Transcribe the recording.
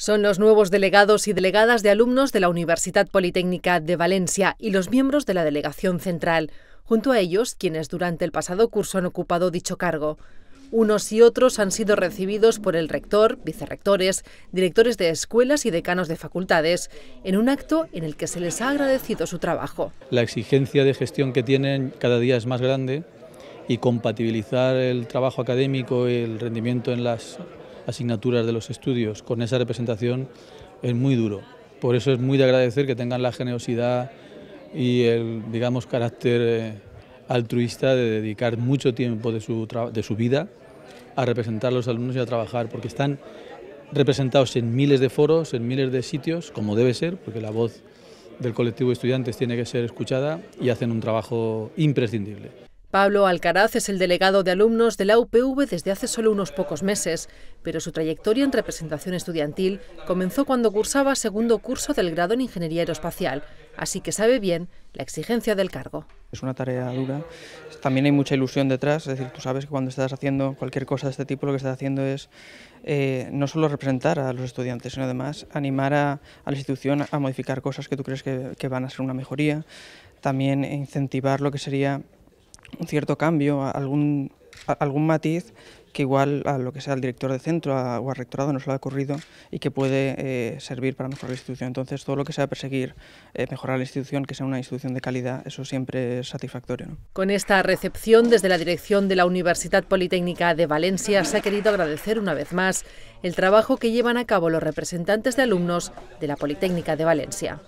Son los nuevos delegados y delegadas de alumnos de la Universidad Politécnica de Valencia y los miembros de la Delegación Central, junto a ellos quienes durante el pasado curso han ocupado dicho cargo. Unos y otros han sido recibidos por el rector, vicerrectores, directores de escuelas y decanos de facultades, en un acto en el que se les ha agradecido su trabajo. La exigencia de gestión que tienen cada día es más grande y compatibilizar el trabajo académico y el rendimiento en las asignaturas de los estudios con esa representación es muy duro. Por eso es muy de agradecer que tengan la generosidad y el, digamos, carácter eh, altruista de dedicar mucho tiempo de su, de su vida a representar a los alumnos y a trabajar, porque están representados en miles de foros, en miles de sitios, como debe ser, porque la voz del colectivo de estudiantes tiene que ser escuchada y hacen un trabajo imprescindible. Pablo Alcaraz es el delegado de alumnos de la UPV desde hace solo unos pocos meses, pero su trayectoria en representación estudiantil comenzó cuando cursaba segundo curso del grado en Ingeniería Aeroespacial, así que sabe bien la exigencia del cargo. Es una tarea dura, también hay mucha ilusión detrás, es decir, tú sabes que cuando estás haciendo cualquier cosa de este tipo lo que estás haciendo es eh, no solo representar a los estudiantes, sino además animar a, la institución a modificar cosas que tú crees que, que van a ser una mejoría, también incentivar lo que sería un cierto cambio, algún, algún matiz que igual a lo que sea el director de centro o al rectorado nos lo ha ocurrido y que puede eh, servir para mejorar la institución. Entonces, todo lo que sea perseguir eh, mejorar la institución, que sea una institución de calidad, eso siempre es satisfactorio. Con esta recepción, desde la dirección de la Universidad Politécnica de Valencia, se ha querido agradecer una vez más el trabajo que llevan a cabo los representantes de alumnos de la Politécnica de Valencia.